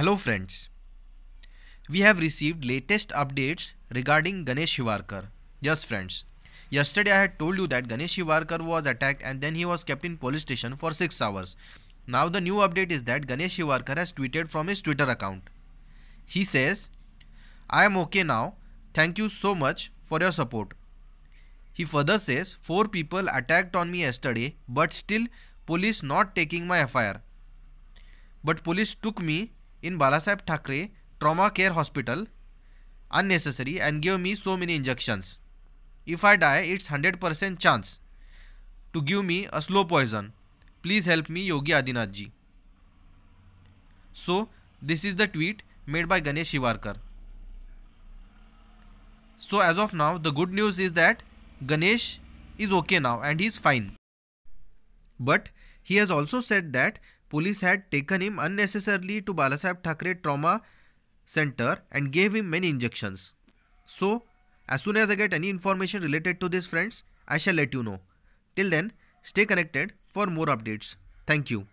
Hello friends. We have received latest updates regarding Ganesh Hivarkar. Yes friends. Yesterday I had told you that Ganesh Hivarkar was attacked and then he was kept in police station for 6 hours. Now the new update is that Ganesh Hivarkar has tweeted from his Twitter account. He says, I am okay now. Thank you so much for your support. He further says, 4 people attacked on me yesterday but still police not taking my FIR. But police took me in Balasaheb Thakre Trauma Care Hospital unnecessary and gave me so many injections. If I die, it's 100% chance to give me a slow poison. Please help me, Yogi Adinath ji. So, this is the tweet made by Ganesh Shivarkar. So, as of now, the good news is that Ganesh is okay now and he's fine. But he has also said that police had taken him unnecessarily to Balasab Thakre Trauma Center and gave him many injections. So, as soon as I get any information related to this friends, I shall let you know. Till then, stay connected for more updates. Thank you.